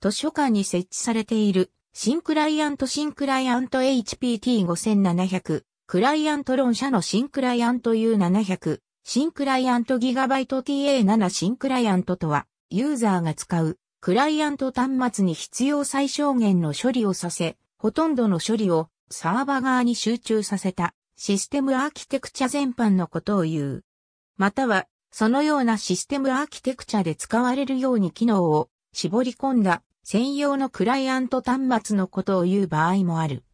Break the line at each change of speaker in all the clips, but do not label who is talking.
図書館に設置されている、新クライアント新クライアント HPT5700、クライアント論社の新クライアント U700、新クライアントギガバイト TA7 新クライアントとは、ユーザーが使う、クライアント端末に必要最小限の処理をさせ、ほとんどの処理をサーバ側に集中させたシステムアーキテクチャ全般のことを言う。または、そのようなシステムアーキテクチャで使われるように機能を絞り込んだ専用のクライアント端末のことを言う場合もある。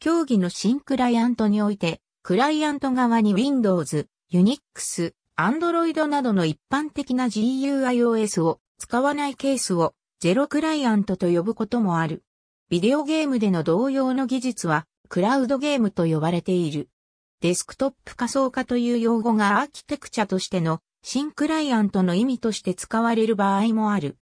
競技の新クライアントにおいて、クライアント側に Windows、Unix、Android などの一般的な GUIOS を使わないケースをゼロクライアントと呼ぶこともある。ビデオゲームでの同様の技術はクラウドゲームと呼ばれている。デスクトップ仮想化という用語がアーキテクチャとしての新クライアントの意味として使われる場合もある。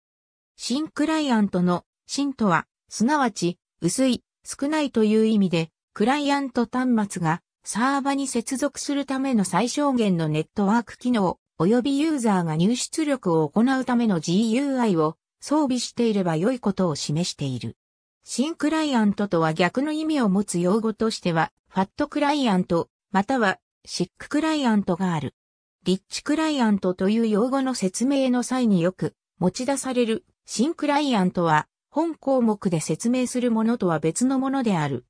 新クライアントの新とは、すなわち、薄い、少ないという意味で、クライアント端末がサーバに接続するための最小限のネットワーク機能、及びユーザーが入出力を行うための GUI を装備していれば良いことを示している。新クライアントとは逆の意味を持つ用語としては、ファットクライアント、またはシッククライアントがある。リッチクライアントという用語の説明の際によく持ち出される新クライアントは、本項目で説明するものとは別のものである。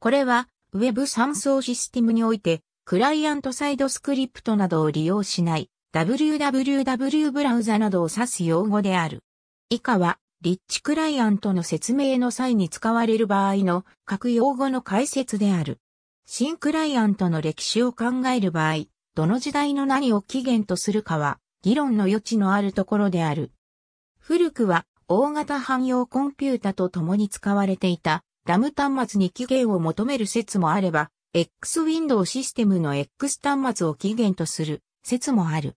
これは、Web 参照システムにおいて、クライアントサイドスクリプトなどを利用しない、www ブラウザなどを指す用語である。以下は、リッチクライアントの説明の際に使われる場合の各用語の解説である。新クライアントの歴史を考える場合、どの時代の何を起源とするかは、議論の余地のあるところである。古くは大型汎用コンピュータと共に使われていたダム端末に期限を求める説もあれば、X ウィンドウシステムの X 端末を起源とする説もある。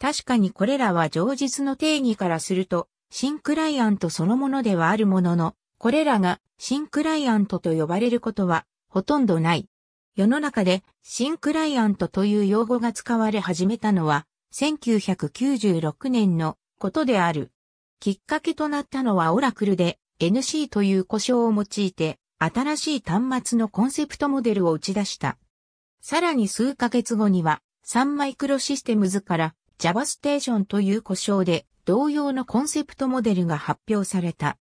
確かにこれらは常実の定義からすると、新クライアントそのものではあるものの、これらが新クライアントと呼ばれることはほとんどない。世の中で新クライアントという用語が使われ始めたのは1996年のことである。きっかけとなったのはオラクルで NC という故障を用いて新しい端末のコンセプトモデルを打ち出した。さらに数ヶ月後にはサンマイクロシステムズから Java ステーションという故障で同様のコンセプトモデルが発表された。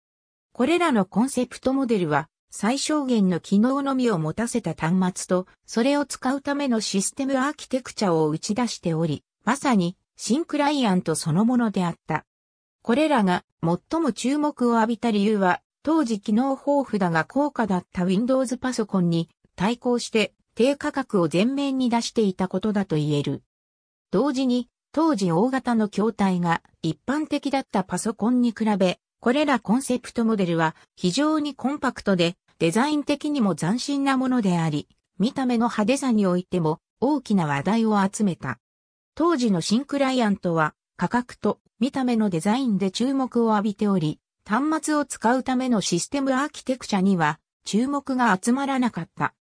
これらのコンセプトモデルは最小限の機能のみを持たせた端末と、それを使うためのシステムアーキテクチャを打ち出しており、まさに新クライアントそのものであった。これらが最も注目を浴びた理由は、当時機能豊富だが高価だった Windows パソコンに対抗して低価格を前面に出していたことだと言える。同時に、当時大型の筐体が一般的だったパソコンに比べ、これらコンセプトモデルは非常にコンパクトで、デザイン的にも斬新なものであり、見た目の派手さにおいても大きな話題を集めた。当時の新クライアントは価格と見た目のデザインで注目を浴びており、端末を使うためのシステムアーキテクチャには注目が集まらなかった。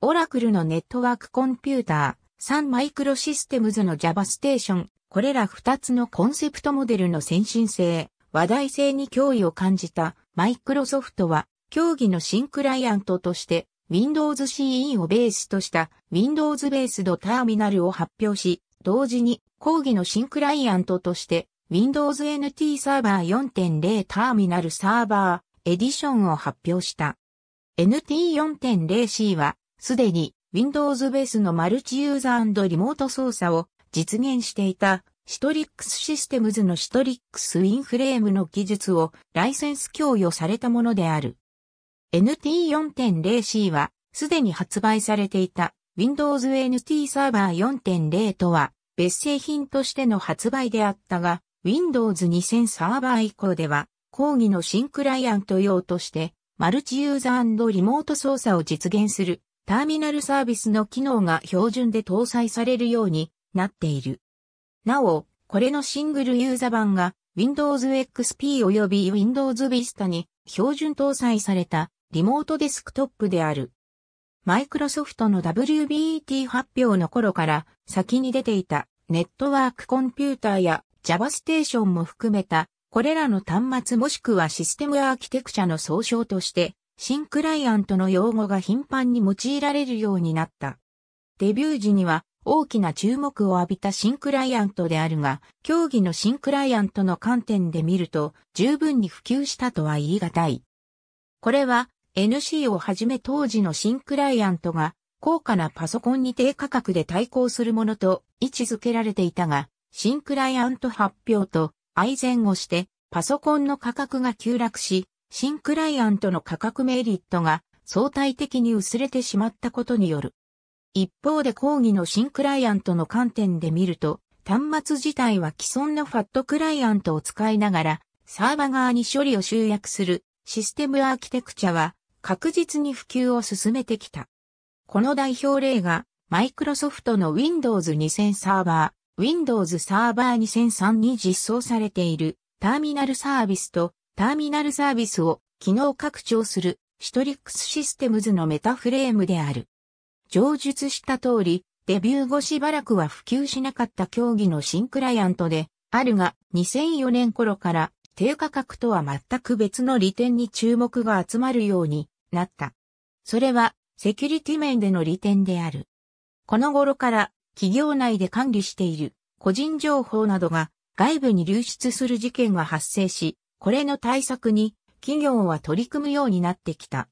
オラクルのネットワークコンピューター、3マイクロシステムズの Java ステーション、これら2つのコンセプトモデルの先進性、話題性に脅威を感じたマイクロソフトは、競技の新クライアントとして Windows CE をベースとした Windows ベースドターミナルを発表し、同時に講義の新クライアントとして Windows NT サーバー4.0ターミナルサーバーエディションを発表した。NT4.0C はすでに Windows ベースのマルチユーザーリモート操作を実現していたシトリックスシステムズのシトリックスインフレームの技術をライセンス供与されたものである。NT4.0C はすでに発売されていた Windows NT サーバー4.0とは別製品としての発売であったが、Windows 2000サーバー以降では、講義の新クライアント用として、マルチユーザーリモート操作を実現するターミナルサービスの機能が標準で搭載されるようになっている。なお、これのシングルユーザ版が Windows XP 及び Windows Vista に標準搭載されたリモートデスクトップである。マイクロソフトの WBET 発表の頃から先に出ていたネットワークコンピューターや Java ステーションも含めたこれらの端末もしくはシステムアーキテクチャの総称として新クライアントの用語が頻繁に用いられるようになった。デビュー時には大きな注目を浴びた新クライアントであるが、競技の新クライアントの観点で見ると十分に普及したとは言い難い。これは NC をはじめ当時の新クライアントが高価なパソコンに低価格で対抗するものと位置づけられていたが、新クライアント発表と愛前をしてパソコンの価格が急落し、新クライアントの価格メリットが相対的に薄れてしまったことによる。一方で講義の新クライアントの観点で見ると、端末自体は既存のファットクライアントを使いながら、サーバ側に処理を集約するシステムアーキテクチャは確実に普及を進めてきた。この代表例が、マイクロソフトの Windows 2000サーバー、Windows サーバー2003に実装されているターミナルサービスとターミナルサービスを機能拡張するシトリックスシステムズのメタフレームである。上述した通り、デビュー後しばらくは普及しなかった競技の新クライアントで、あるが2004年頃から低価格とは全く別の利点に注目が集まるようになった。それはセキュリティ面での利点である。この頃から企業内で管理している個人情報などが外部に流出する事件が発生し、これの対策に企業は取り組むようになってきた。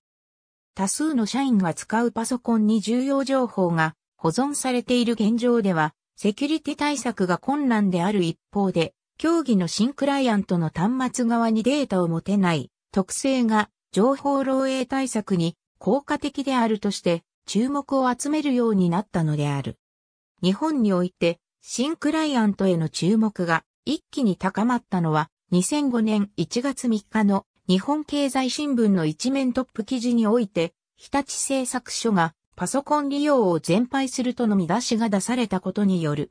多数の社員が使うパソコンに重要情報が保存されている現状では、セキュリティ対策が困難である一方で、競技の新クライアントの端末側にデータを持てない特性が情報漏洩対策に効果的であるとして注目を集めるようになったのである。日本において新クライアントへの注目が一気に高まったのは2005年1月3日の日本経済新聞の一面トップ記事において日立製作所がパソコン利用を全廃するとの見出しが出されたことによる。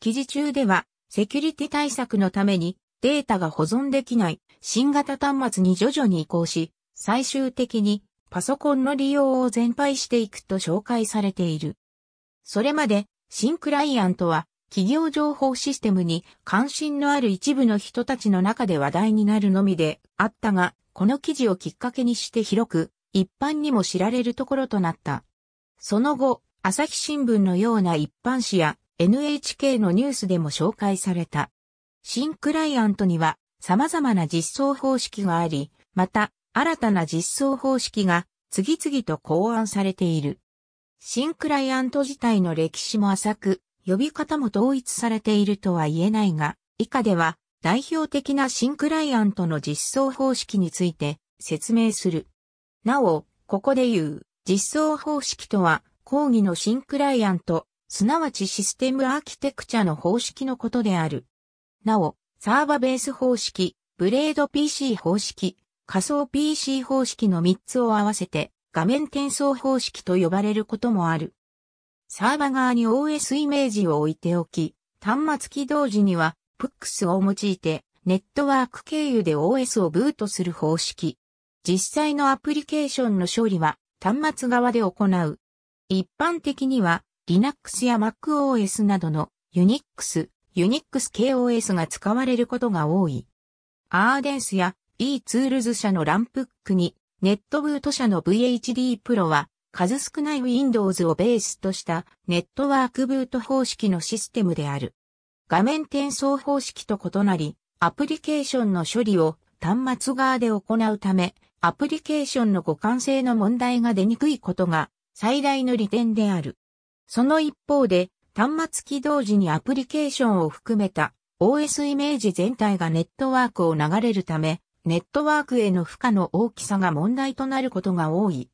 記事中ではセキュリティ対策のためにデータが保存できない新型端末に徐々に移行し、最終的にパソコンの利用を全廃していくと紹介されている。それまで新クライアントは企業情報システムに関心のある一部の人たちの中で話題になるのみであったが、この記事をきっかけにして広く一般にも知られるところとなった。その後、朝日新聞のような一般紙や NHK のニュースでも紹介された。新クライアントには様々な実装方式があり、また新たな実装方式が次々と考案されている。新クライアント自体の歴史も浅く、呼び方も統一されているとは言えないが、以下では代表的な新クライアントの実装方式について説明する。なお、ここで言う実装方式とは講義の新クライアント、すなわちシステムアーキテクチャの方式のことである。なお、サーバベース方式、ブレード PC 方式、仮想 PC 方式の3つを合わせて画面転送方式と呼ばれることもある。サーバ側に OS イメージを置いておき、端末起動時には PUX を用いてネットワーク経由で OS をブートする方式。実際のアプリケーションの処理は端末側で行う。一般的には Linux や MacOS などの Unix、Unix KOS が使われることが多い。アーデンスや e-Tools 社のランプックに、ネットブート社の VHD Pro は、数少ない Windows をベースとしたネットワークブート方式のシステムである。画面転送方式と異なり、アプリケーションの処理を端末側で行うため、アプリケーションの互換性の問題が出にくいことが最大の利点である。その一方で、端末起動時にアプリケーションを含めた OS イメージ全体がネットワークを流れるため、ネットワークへの負荷の大きさが問題となることが多い。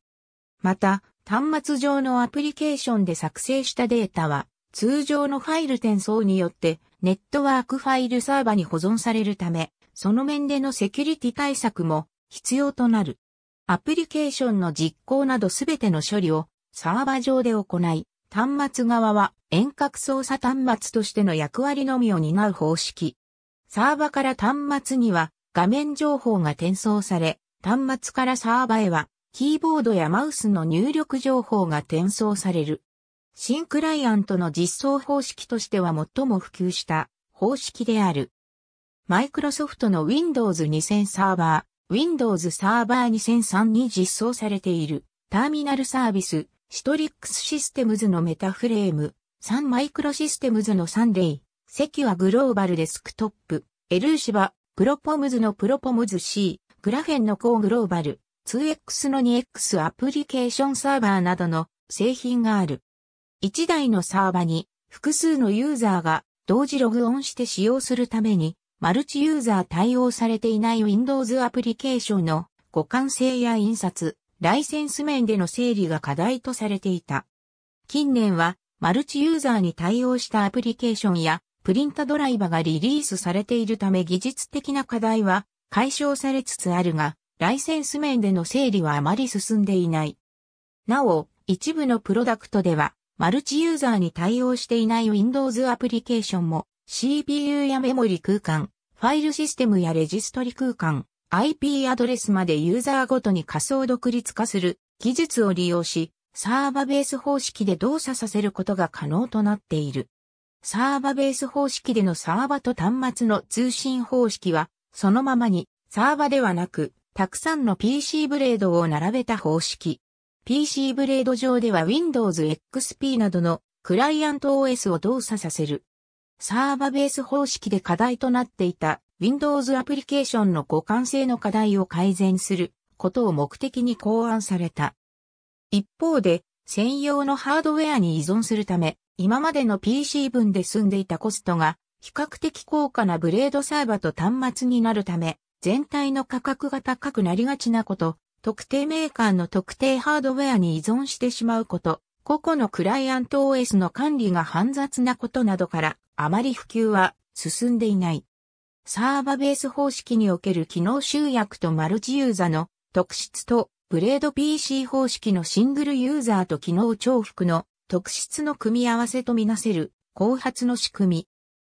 また、端末上のアプリケーションで作成したデータは、通常のファイル転送によって、ネットワークファイルサーバに保存されるため、その面でのセキュリティ対策も必要となる。アプリケーションの実行などすべての処理をサーバ上で行い、端末側は遠隔操作端末としての役割のみを担う方式。サーバから端末には画面情報が転送され、端末からサーバへはキーボードやマウスの入力情報が転送される。新クライアントの実装方式としては最も普及した方式である。マイクロソフトの Windows 2000サーバー、Windows サーバー2003に実装されているターミナルサービスシトリックスシステムズのメタフレーム、サンマイクロシステムズのサンデイ、セキュアグローバルデスクトップ、エルーシバ、プロポムズのプロポムズ C、グラフェンのコーグローバル、2X の 2X アプリケーションサーバーなどの製品がある。1台のサーバに複数のユーザーが同時ログオンして使用するために、マルチユーザー対応されていない Windows アプリケーションの互換性や印刷、ライセンス面での整理が課題とされていた。近年は、マルチユーザーに対応したアプリケーションや、プリントドライバがリリースされているため技術的な課題は解消されつつあるが、ライセンス面での整理はあまり進んでいない。なお、一部のプロダクトでは、マルチユーザーに対応していない Windows アプリケーションも、CPU やメモリ空間、ファイルシステムやレジストリ空間、IP アドレスまでユーザーごとに仮想独立化する技術を利用し、サーバベース方式で動作させることが可能となっている。サーバベース方式でのサーバと端末の通信方式は、そのままに、サーバではなく、たくさんの PC ブレードを並べた方式。PC ブレード上では Windows XP などのクライアント OS を動作させる。サーバベース方式で課題となっていた Windows アプリケーションの互換性の課題を改善することを目的に考案された。一方で、専用のハードウェアに依存するため、今までの PC 分で済んでいたコストが、比較的高価なブレードサーバと端末になるため、全体の価格が高くなりがちなこと、特定メーカーの特定ハードウェアに依存してしまうこと、個々のクライアント OS の管理が煩雑なことなどから、あまり普及は進んでいない。サーバベース方式における機能集約とマルチユーザの特質と、ブレード PC 方式のシングルユーザーと機能重複の特質の組み合わせとみなせる後発の仕組み。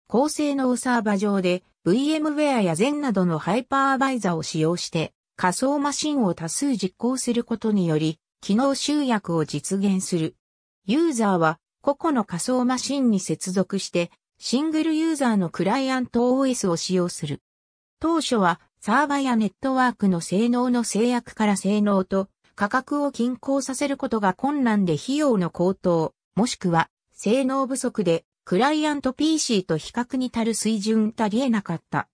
高性能サーバ上で VMware や Zen などのハイパーアバイザーを使用して仮想マシンを多数実行することにより、機能集約を実現する。ユーザーは個々の仮想マシンに接続してシングルユーザーのクライアント OS を使用する。当初はサーバやネットワークの性能の制約から性能と価格を均衡させることが困難で費用の高騰、もしくは性能不足でクライアント PC と比較に足る水準足り得なかった。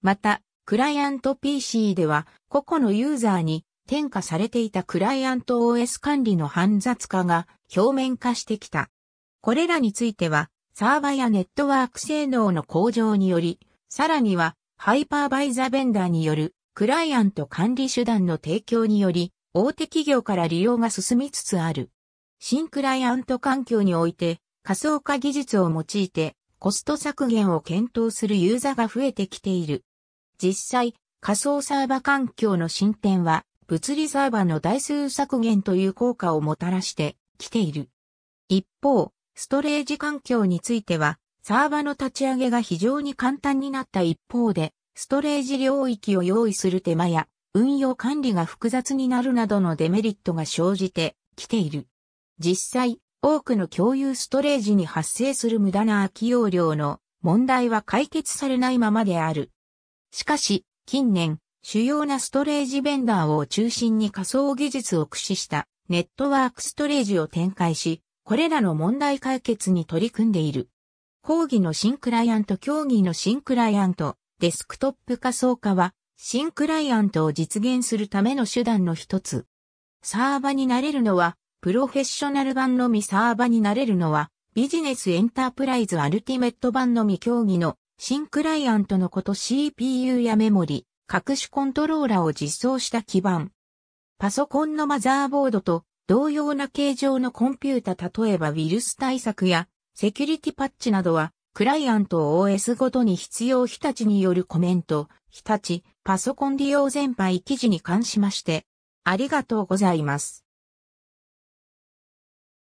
また、クライアント PC では個々のユーザーに転嫁されていたクライアント OS 管理の煩雑化が表面化してきた。これらについてはサーバーやネットワーク性能の向上により、さらには、ハイパーバイザーベンダーによる、クライアント管理手段の提供により、大手企業から利用が進みつつある。新クライアント環境において、仮想化技術を用いて、コスト削減を検討するユーザーが増えてきている。実際、仮想サーバ環境の進展は、物理サーバーの台数削減という効果をもたらしてきている。一方、ストレージ環境については、サーバの立ち上げが非常に簡単になった一方で、ストレージ領域を用意する手間や、運用管理が複雑になるなどのデメリットが生じてきている。実際、多くの共有ストレージに発生する無駄な空き容量の問題は解決されないままである。しかし、近年、主要なストレージベンダーを中心に仮想技術を駆使したネットワークストレージを展開し、これらの問題解決に取り組んでいる。講義の新クライアント、競技の新クライアント、デスクトップ仮想化は、新クライアントを実現するための手段の一つ。サーバになれるのは、プロフェッショナル版のみサーバになれるのは、ビジネスエンタープライズアルティメット版のみ競技の新クライアントのこと CPU やメモリ、各種コントローラを実装した基盤。パソコンのマザーボードと同様な形状のコンピュータ例えばウイルス対策やセキュリティパッチなどはクライアント OS ごとに必要日立によるコメント、日立、パソコン利用全般記事に関しまして、ありがとうございます。